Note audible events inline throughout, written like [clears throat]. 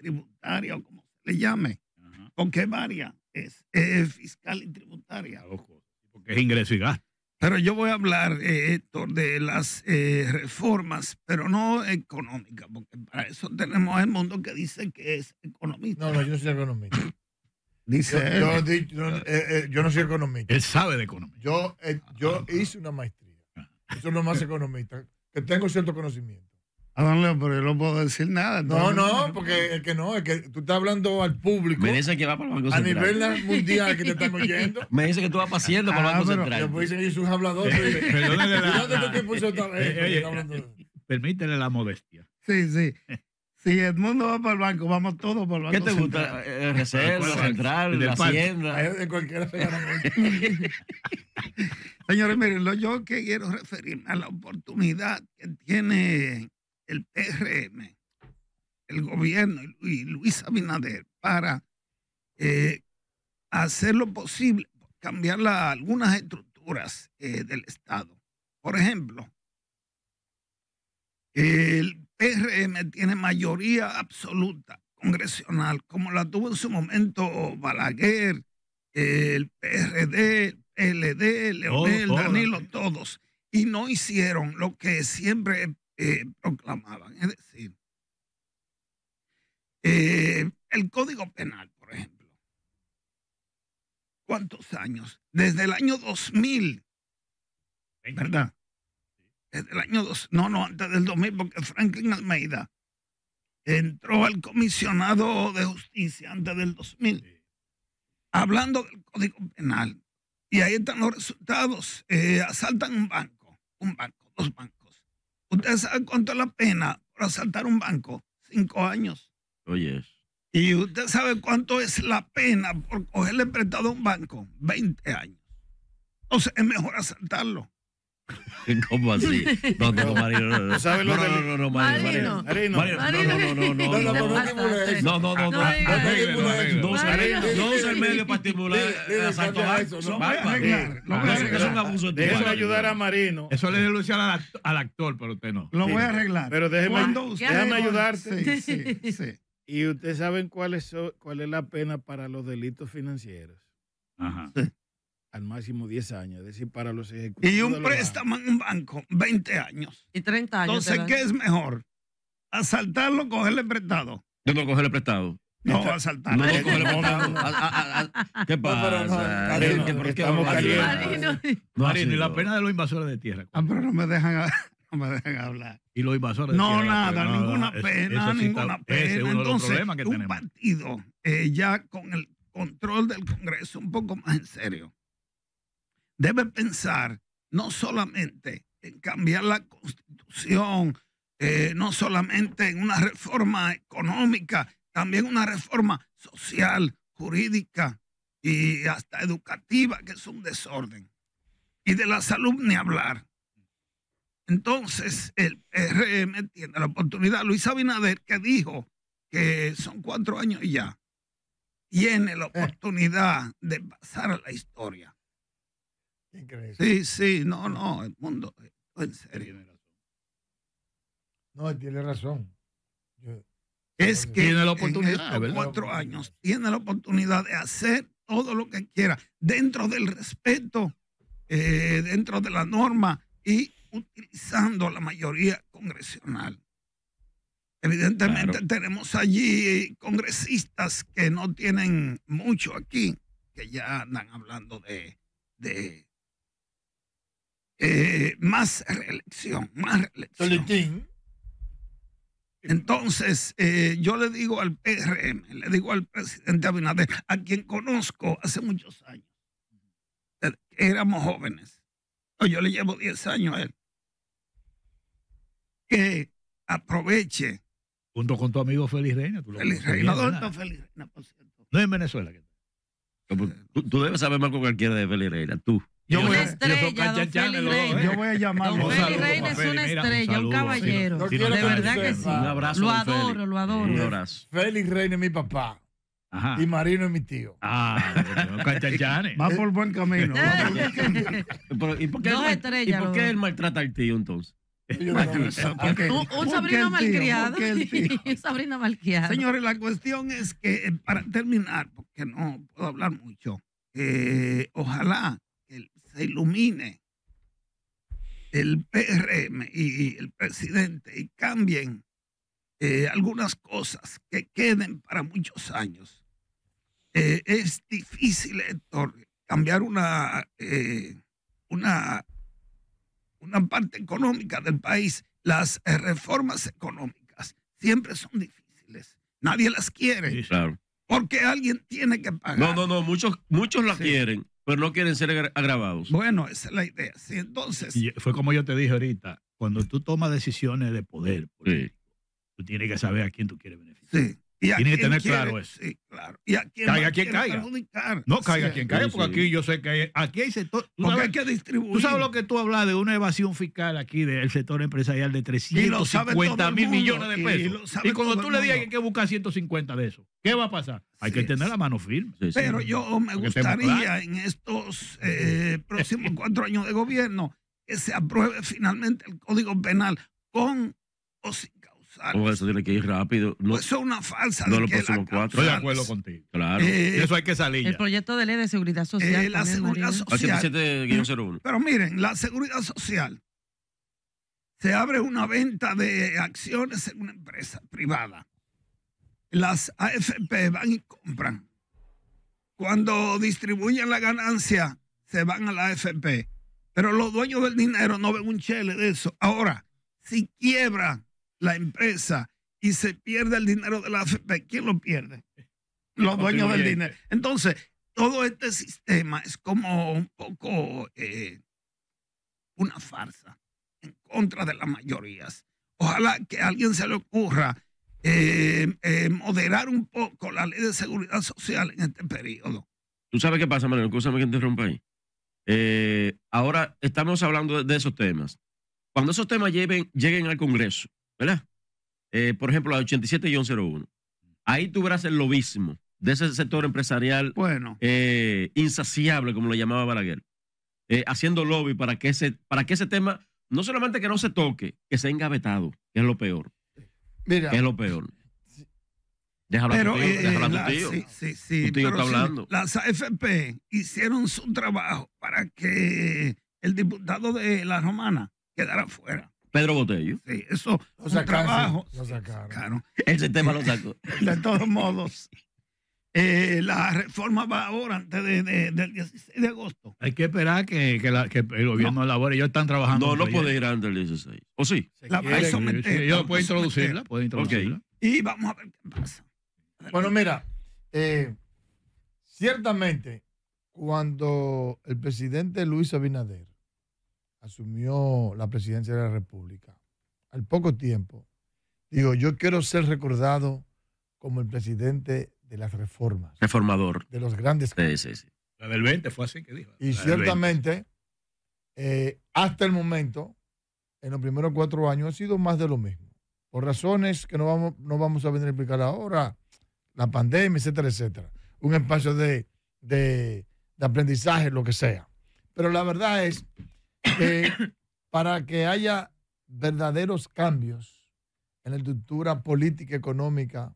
tributaria o como se le llame, con porque varias es, fiscal y tributaria. Ojo, porque es ingreso y gasto. Pero yo voy a hablar, eh, de las eh, reformas, pero no económicas, porque para eso tenemos el mundo que dice que es economista. No, no, yo no soy economista. [laughs] dice eh, yo, no soy economista. Él sabe de economía. Yo, yo ah, hice una maestría. Ah. Eso es lo más economista, que tengo cierto conocimiento. Adán ah, don Leo, pero yo no puedo decir nada. No, no, porque es que no, es que tú estás hablando al público. Me dice que va para el Banco Central. A nivel mundial que te están oyendo. [laughs] Me dice que tú vas paseando para el ah, Banco Central. dicen que yo soy un hablador. Eh, perdónenle la... Permítele la modestia. Sí, sí. Si el mundo va para el banco, vamos todos para el banco. ¿Qué te gusta? Eh, eh, Reserva, Central, la Hacienda. De cualquiera [laughs] Señores, miren, yo que quiero referirme a la oportunidad que tiene el PRM, el gobierno y Luis Abinader para eh, hacer lo posible, cambiar algunas estructuras eh, del Estado. Por ejemplo, el PRM tiene mayoría absoluta congresional, como la tuvo en su momento Balaguer, el PRD, el PLD, Leonel, Danilo, todos. Y no hicieron lo que siempre eh, proclamaban. Es decir, eh, el Código Penal, por ejemplo. ¿Cuántos años? Desde el año 2000. ¿Verdad? Desde el año 2000, no, no, antes del 2000, porque Franklin Almeida entró al comisionado de justicia antes del 2000, hablando del Código Penal. Y ahí están los resultados. Eh, asaltan un banco, un banco, dos bancos. ¿Usted sabe cuánto es la pena por asaltar un banco? Cinco años. Oye. ¿Y usted sabe cuánto es la pena por cogerle prestado a un banco? Veinte años. Entonces es mejor asaltarlo. [laughs] ¿Cómo así? No, no, Marino. No, no, no, Marino. No, no, no. No, no, no. No, no, no. No usa el medio para estimular No no, es un abuso. ayudar a Marino. Eso le no, al actor, pero usted no. Lo voy a arreglar. Pero déjeme ayudarte. Sí, sí. ¿Y ustedes saben cuál es, cuál es la pena para los delitos financieros? Ajá al máximo 10 años, es decir, para los ejecutivos. Y un préstamo en un banco, 20 años. Y 30 años. Entonces, ¿qué es mejor? ¿Asaltarlo o cogerle prestado? Yo no cogerle prestado. No, asaltarlo. No, no cogerle prestado. ¿Qué pasa? Estamos Marino, y la pena de los invasores de tierra. Ah, pero no me dejan, hablar. Y los invasores de tierra. Pues, no, nada, ninguna pena, ninguna pena. es Entonces, que un tenemos. partido eh, ya con el control del Congreso un poco más en serio debe pensar no solamente en cambiar la constitución, eh, no solamente en una reforma económica, también una reforma social, jurídica y hasta educativa, que es un desorden. Y de la salud ni hablar. Entonces, el PRM tiene la oportunidad. Luis Abinader, que dijo que son cuatro años ya, tiene la eh. oportunidad de pasar a la historia Sí, sí, no, no, el mundo, eh, en serio. No, él tiene razón. es que tiene la oportunidad, en estos cuatro años tiene la oportunidad de hacer todo lo que quiera dentro del respeto, eh, dentro de la norma y utilizando la mayoría congresional. Evidentemente tenemos allí congresistas que no tienen mucho aquí, que ya andan hablando de eh, más reelección, más reelección. Entonces, eh, yo le digo al PRM, le digo al presidente Abinader, a quien conozco hace muchos años, éramos jóvenes, yo le llevo 10 años a él, que aproveche. Junto con tu amigo Félix Reina. Tú lo Félix Reina, Félix Reina, No en Venezuela. Pues, tú, tú, debes saber más con cualquiera de Félix Reina, tú. Yo voy, a llamar. Don Félix Reina es una estrella, un, caballero. de verdad que sí. Un abrazo. Lo adoro, lo adoro. Félix Reina es mi papá. Y Marino es mi tío. Ah, Va por buen camino. [laughs] ¿Y por qué, ¿Y por qué él maltrata al tío entonces? [laughs] un, un sobrino malcriado. [laughs] un malcriado. Señores, la cuestión es que, eh, para terminar, porque no puedo hablar mucho, eh, ojalá se ilumine el PRM y el presidente y cambien eh, algunas cosas que queden para muchos años. Eh, es difícil, Héctor, cambiar una, eh, una, una parte económica del país. Las reformas económicas siempre son difíciles. Nadie las quiere. Porque alguien tiene que pagar. No, no, no, muchos, muchos las quieren pero pues no quieren ser agravados. Bueno, esa es la idea. Sí, entonces. fue como yo te dije ahorita, cuando tú tomas decisiones de poder, tú tienes que saber a quién tú quieres beneficiar. Sí. Tiene que tener claro eso. caiga quien caiga. No caiga quien caiga, porque aquí yo sé que hay, aquí hay sector. Tú sabes, hay que distribuir. Tú sabes lo que tú hablas de una evasión fiscal aquí del sector empresarial de 350 mil millones de pesos. Y, cuando tú le digas que hay que buscar 150 de eso, ¿qué va a pasar? Hay que tener la mano firme. Pero yo me gustaría en estos eh, próximos cuatro años de gobierno que se apruebe finalmente el Código Penal con eso tiene que ir rápido. eso es una falsa. No Estoy de acuerdo contigo. Claro. Eh, eso hay que salir. El proyecto de ley de seguridad eh, social. la seguridad social. Pero, miren, la seguridad social se abre una venta de acciones en una empresa privada. Las AFP van y compran. Cuando distribuyen la ganancia, se van a la AFP. Pero los dueños del dinero no ven un chele de eso. Ahora, si quiebra la empresa y se pierde el dinero de la AFP, ¿quién lo pierde? Los dueños del dinero. Entonces, todo este sistema es como un poco eh, una farsa en contra de las mayorías. Ojalá que a alguien se le ocurra eh, eh, moderar un poco la ley de seguridad social en este periodo. ¿Tú sabes qué pasa, Manuel? Escúchame que interrumpa ahí. ahora estamos hablando de, esos temas. Cuando esos temas lleguen al Congreso, ¿verdad? Eh, por ejemplo, la 87-01. Ahí tú verás el lobismo de ese sector empresarial eh, insaciable, como lo llamaba Balaguer, eh, haciendo lobby para que, ese, para que ese tema, no solamente que no se toque, que sea engavetado, que es lo peor. Mira. Que es lo peor. Déjalo a tu tío, Sí, hablando. las AFP hicieron su trabajo para que el diputado de la Romana quedara fuera. Pedro Botello. Sí, eso lo sacaron. trabajo. Lo sacaron. El sistema lo sacó. [laughs] de todos modos, eh, la reforma va ahora, antes del 16 de agosto. Hay que esperar que, el gobierno elabore. Ellos están trabajando. No, no puede ir antes del 16. ¿O sí? Yo puedo introducirla. Y vamos a ver qué pasa. Bueno, mira, eh, ciertamente, cuando el presidente Luis Abinader asumió la presidencia de la República, al poco tiempo, digo, yo quiero ser recordado como el presidente de las reformas. Reformador. De los grandes. Sí, sí, sí. La del 20 fue así que dijo. Y ciertamente, eh, hasta el momento, en los primeros cuatro años, ha sido más de lo mismo. Por razones que no vamos, no vamos a venir a explicar ahora, la pandemia, etcétera, etcétera. Un espacio de aprendizaje, lo que sea. Pero la verdad es que eh, para que haya verdaderos cambios en la estructura política, económica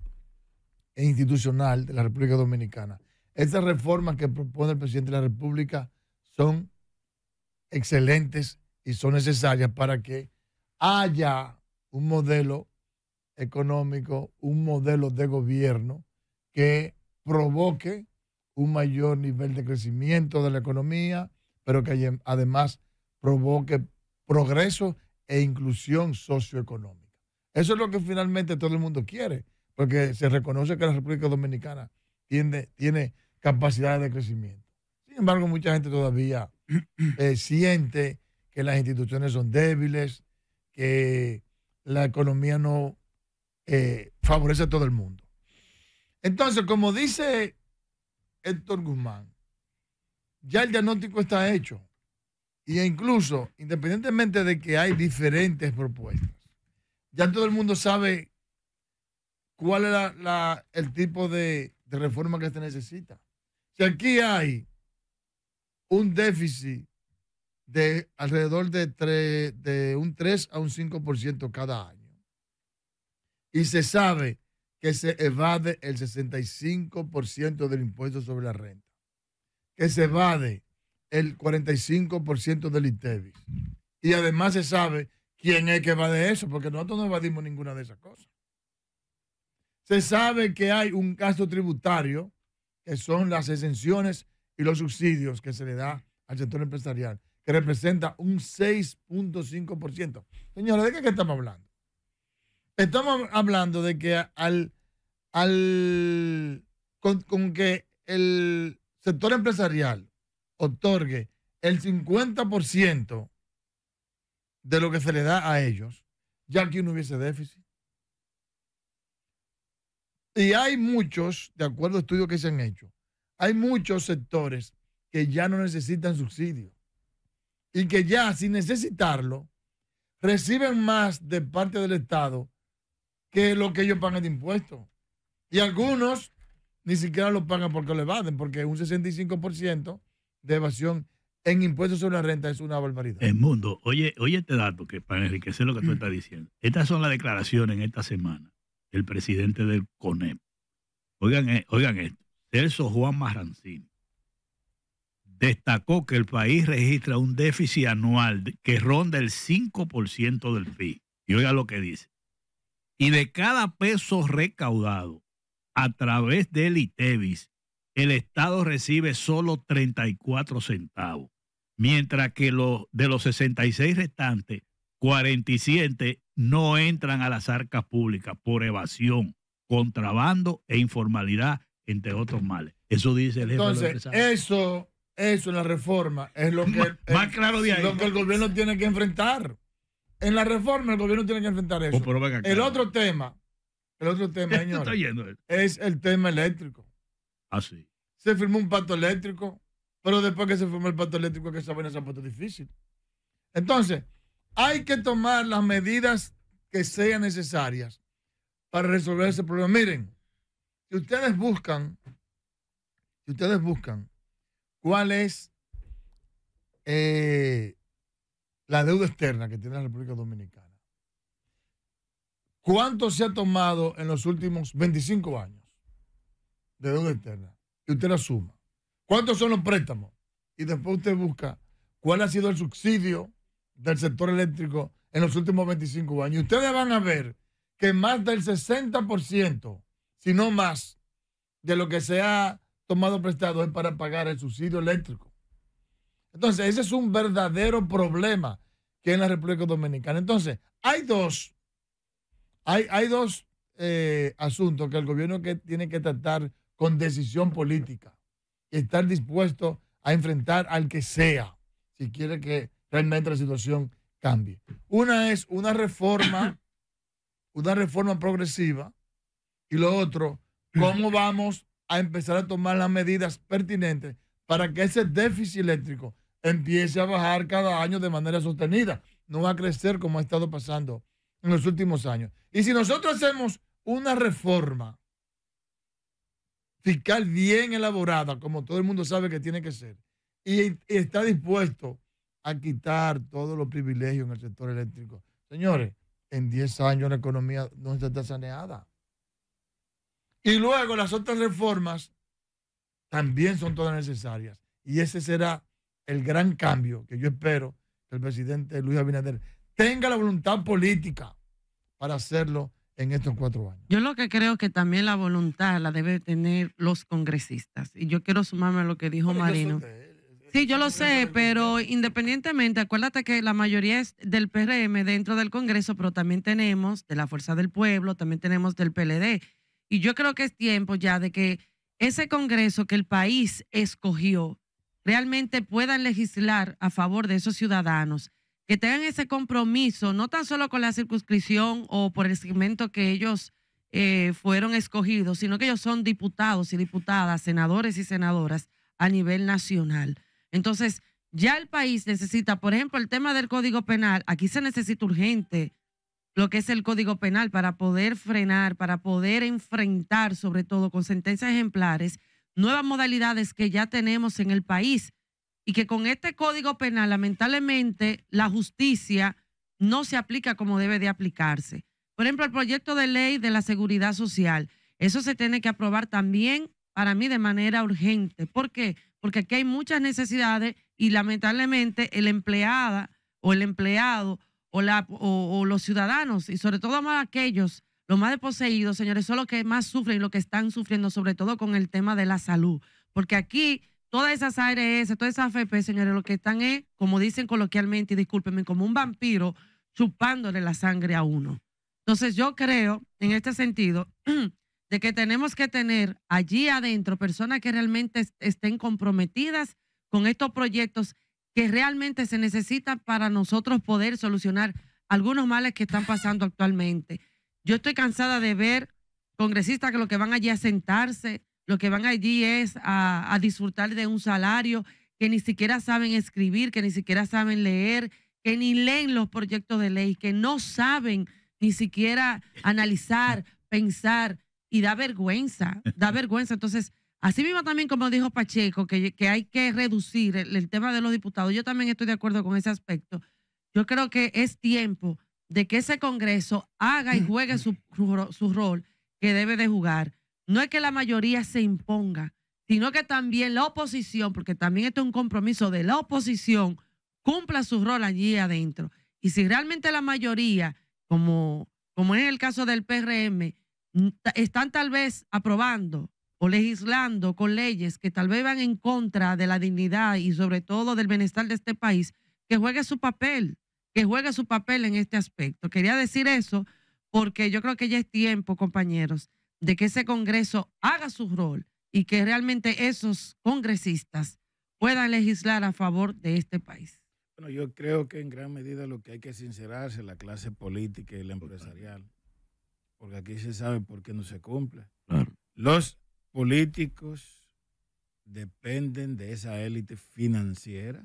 e institucional de la República Dominicana. Estas reformas que propone el presidente de la República son excelentes y son necesarias para que haya un modelo económico, un modelo de gobierno que provoque un mayor nivel de crecimiento de la economía, pero que además provoque progreso e inclusión socioeconómica. Eso es lo que finalmente todo el mundo quiere, porque se reconoce que la República Dominicana tiene, tiene capacidades de crecimiento. Sin embargo, mucha gente todavía [clears throat] eh, siente que las instituciones son débiles, que la economía no eh, favorece a todo el mundo. Entonces, como dice Héctor Guzmán, ya el diagnóstico está hecho. Y incluso, independientemente de que hay diferentes propuestas, ya todo el mundo sabe cuál es el tipo de, reforma que se necesita. Si aquí hay un déficit de alrededor de, de un 3 a un 5% cada año, y se sabe que se evade el 65% del impuesto sobre la renta, que se evade el 45% del ITEVIS. Y además se sabe quién es que va de eso, porque nosotros no evadimos ninguna de esas cosas. Se sabe que hay un gasto tributario, que son las exenciones y los subsidios que se le da al sector empresarial, que representa un 6.5%. Señores, ¿de qué, estamos hablando? Estamos hablando de que al, al con que el sector empresarial otorgue el 50% de lo que se le da a ellos, ya que no hubiese déficit. Y hay muchos, de acuerdo a estudios que se han hecho, hay muchos sectores que ya no necesitan subsidio y que ya sin necesitarlo reciben más de parte del Estado que lo que ellos pagan de impuestos. Y algunos ni siquiera lo pagan porque lo evaden, porque un 65% de evasión en impuestos sobre la renta es una barbaridad. El mundo, oye, oye este dato que para enriquecer lo que tú mm. estás diciendo. Estas son las declaraciones en esta semana del presidente del CONEP. Oigan, eh, oigan esto. Celso Juan Marrancini destacó que el país registra un déficit anual que ronda el 5% del PIB. Y oiga lo que dice. Y de cada peso recaudado a través del ITEVIS, el Estado recibe solo 34 centavos, mientras que los, de los 66 restantes, 47 no entran a las arcas públicas por evasión, contrabando e informalidad, entre otros males. Eso dice el jefe. Entonces, eso, eso en la reforma es lo que, el, claro el gobierno tiene que enfrentar. En la reforma el gobierno tiene que enfrentar oh, eso. el otro tema, el otro tema, eh. es el tema eléctrico. Ah, se firmó un pacto eléctrico, pero después que se firmó el pacto eléctrico, que esa vaina se ha puesto difícil. Entonces, hay que tomar las medidas que sean necesarias para resolver ese problema. Miren, si ustedes buscan, si ustedes buscan cuál es eh, la deuda externa que tiene la República Dominicana, ¿cuánto se ha tomado en los últimos 25 años? de deuda externa y usted la suma. ¿Cuántos son los préstamos? Y después usted busca cuál ha sido el subsidio del sector eléctrico en los últimos 25 años. Y ustedes van a ver que más del 60%, si no más, de lo que se ha tomado prestado es para pagar el subsidio eléctrico. Entonces, ese es un verdadero problema que en la República Dominicana. Entonces, hay dos, hay, hay dos eh, asuntos que el gobierno que tiene que tratar con decisión política y estar dispuesto a enfrentar al que sea si quiere que realmente la situación cambie. Una es una reforma, [coughs] una reforma progresiva y lo otro, cómo vamos a empezar a tomar las medidas pertinentes para que ese déficit eléctrico empiece a bajar cada año de manera sostenida, no va a crecer como ha estado pasando en los últimos años. Y si nosotros hacemos una reforma fiscal bien elaborada, como todo el mundo sabe que tiene que ser, y, está dispuesto a quitar todos los privilegios en el sector eléctrico. Señores, en 10 años la economía no está saneada. Y luego las otras reformas también son todas necesarias. Y ese será el gran cambio que yo espero que el presidente Luis Abinader tenga la voluntad política para hacerlo en estos cuatro años. Yo lo que creo que también la voluntad la deben tener los congresistas. Y yo quiero sumarme a lo que dijo Marino. Eh, eh, sí, yo lo sé, pero independientemente, acuérdate que la mayoría es del PRM dentro del Congreso, pero también tenemos de la Fuerza del Pueblo, también tenemos del PLD. Y yo creo que es tiempo ya de que ese Congreso que el país escogió realmente pueda legislar a favor de esos ciudadanos que tengan ese compromiso, no tan solo con la circunscripción o por el segmento que ellos eh, fueron escogidos, sino que ellos son diputados y diputadas, senadores y senadoras a nivel nacional. Entonces, ya el país necesita, por ejemplo, el tema del Código Penal, aquí se necesita urgente lo que es el Código Penal para poder frenar, para poder enfrentar, sobre todo con sentencias ejemplares, nuevas modalidades que ya tenemos en el país y que con este código penal, lamentablemente, la justicia no se aplica como debe de aplicarse. Por ejemplo, el proyecto de ley de la seguridad social, eso se tiene que aprobar también para mí de manera urgente. ¿Por qué? Porque aquí hay muchas necesidades y lamentablemente el empleada o el empleado o, la, o, los ciudadanos y sobre todo más aquellos, los más desposeídos, señores, son los que más sufren y los que están sufriendo, sobre todo con el tema de la salud. Porque aquí todas esas ARS, todas esas pues, AFP, señores, lo que están es, como dicen coloquialmente, y discúlpenme, como un vampiro chupándole la sangre a uno. Entonces yo creo, en este sentido, [clears throat] de que tenemos que tener allí adentro personas que realmente estén comprometidas con estos proyectos que realmente se necesitan para nosotros poder solucionar algunos males que están pasando actualmente. Yo estoy cansada de ver congresistas que lo que van allí a sentarse, lo que van allí es a, disfrutar de un salario que ni siquiera saben escribir, que ni siquiera saben leer, que ni leen los proyectos de ley, que no saben ni siquiera analizar, [laughs] pensar y da vergüenza, da [laughs] vergüenza. Entonces, así mismo también como dijo Pacheco, que, que hay que reducir el, tema de los diputados, yo también estoy de acuerdo con ese aspecto. Yo creo que es tiempo de que ese Congreso haga y juegue su, su rol que debe de jugar no es que la mayoría se imponga, sino que también la oposición, porque también esto es un compromiso de la oposición, cumpla su rol allí adentro. Y si realmente la mayoría, como, como en el caso del PRM, están tal vez aprobando o legislando con leyes que tal vez van en contra de la dignidad y sobre todo del bienestar de este país, que juegue su papel, que juegue su papel en este aspecto. Quería decir eso porque yo creo que ya es tiempo, compañeros, de que ese Congreso haga su rol y que realmente esos congresistas puedan legislar a favor de este país. Bueno, yo creo que en gran medida lo que hay que sincerarse la clase política y la empresarial, porque aquí se sabe por qué no se cumple. Los políticos dependen de esa élite financiera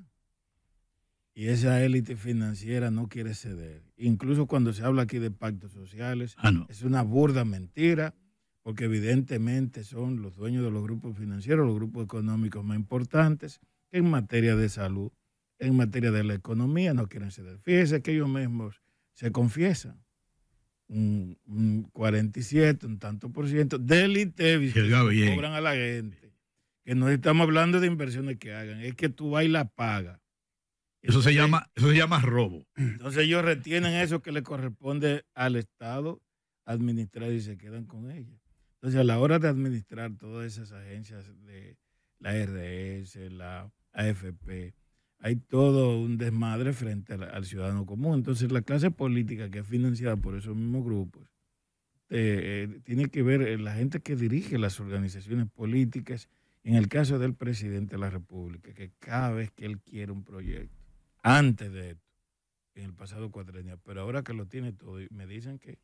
y esa élite financiera no quiere ceder. Incluso cuando se habla aquí de pactos sociales, ah, es una burda mentira porque evidentemente son los dueños de los grupos financieros, los grupos económicos más importantes, en materia de salud, en materia de la economía, no quieren ceder. Fíjense que ellos mismos se confiesan. Un, 47, un tanto por ciento del cobran a la gente. Que no estamos hablando de inversiones que hagan, es que tú vas y la pagas. Eso se, llama, eso se llama robo. Entonces ellos retienen eso que le corresponde al Estado administrar y se quedan con ella. Entonces, a la hora de administrar todas esas agencias de la RDS, la AFP, hay todo un desmadre frente al, ciudadano común. Entonces, la clase política que es financiada por esos mismos grupos eh, eh, tiene que ver eh, la gente que dirige las organizaciones políticas, en el caso del presidente de la República, que cada vez que él quiere un proyecto, antes de esto, en el pasado cuatrenio, pero ahora que lo tiene todo, me dicen que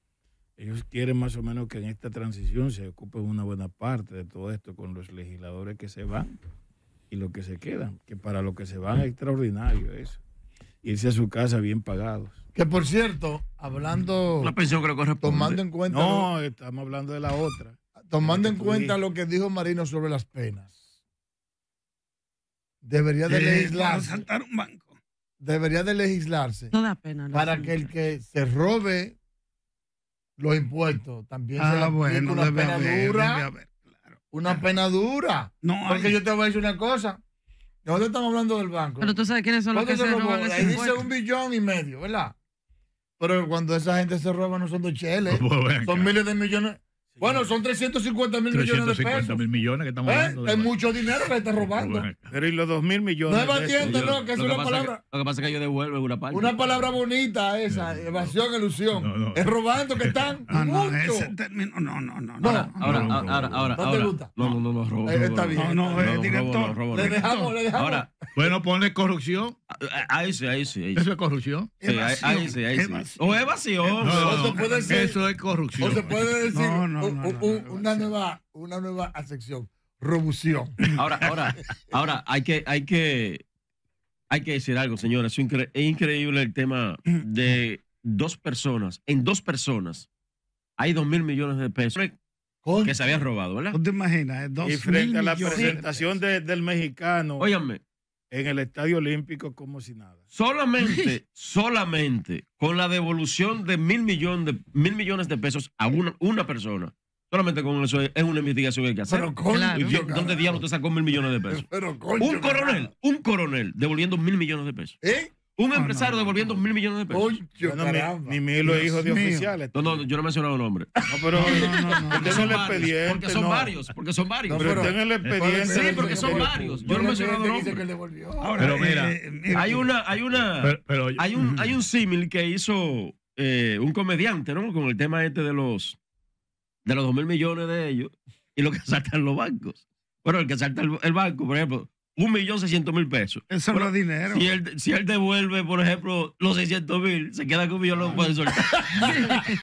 ellos quieren más o menos que en esta transición se ocupe una buena parte de todo esto con los legisladores que se van y los que se quedan, que para los que se van es extraordinario eso. Irse a su casa bien pagados. Que por cierto, hablando. La pensión que Tomando en cuenta. No, estamos hablando de la otra. Tomando en cuenta lo que dijo Marino sobre las penas. Debería de, eh, legislarse. saltar un banco. Debería de legislarse. Toda pena. Para que el que se robe los impuestos. También ah, bueno, una pena dura. Una pena dura. No, porque yo te voy a decir una cosa. Nosotros estamos hablando del banco. Pero tú sabes quiénes son los que se, roban. Ahí dice un billón y medio, ¿verdad? Pero cuando esa gente se roba no son dos cheles. [laughs] Pues son miles de millones. Bueno, son 350 mil millones de pesos. 350 mil millones que estamos ¿Eh? hablando. es mucho dinero que están [laughs] robando. Pero y los 2 mil millones. No es no, que es una palabra. lo que pasa es que yo devuelvo una parte. Una palabra bonita esa, evasión, ilusión. es robando que están. [laughs] Ah, mucho. no, ese término. No, no, no. Ahora, ahora, ahora, ahora. ¿No te gusta? No, no, no, no, eh, Está bien. No, no, eh, director. Le dejamos, le dejamos. Ahora. Bueno, pone corrupción. Ahí sí, ahí sí. Eso es corrupción. Ahí sí, ahí sí. O evasión. Eso es corrupción. O se puede decir una nueva, una nueva [clears throat] Ahora, ahora, ahora hay que, hay que, hay que decir algo, señores Es, increíble el tema [clears throat] de dos personas. En dos personas hay dos mil millones de pesos que se habían robado, ¿verdad? ¿Tú te imaginas? Eh, y frente a la presentación del mexicano. Óyame, en el Estadio Olímpico como si nada. Solamente, [laughs] solamente con la devolución de mil, millones de mil millones de pesos a una, persona. Solamente con eso es una investigación que hay que hacer. Pero con ¿Dónde diablos te sacó mil millones de pesos? Pero un coronel, un coronel devolviendo mil millones de pesos. ¿Eh? Un oh, empresario devolviendo mil millones de pesos. yo, ni, ni mil los hijos de oficiales. No, no, yo no he mencionado nombres. No, pero no, Porque son varios, porque son varios. Sí, porque son varios. Yo no he mencionado nombres. Ahora, pero eh, eh, mira, hay una, hay una, hay un, hay un símil que hizo eh, un comediante, ¿no? Con el tema este de los, de los dos mil millones de ellos y lo que [laughs] saltan los bancos. Bueno, el que salta el banco, por ejemplo, un millón seiscientos mil pesos. Eso no es dinero. Si él, si él, devuelve, por ejemplo, los seiscientos mil, se queda con un millón, lo puede soltar. [laughs]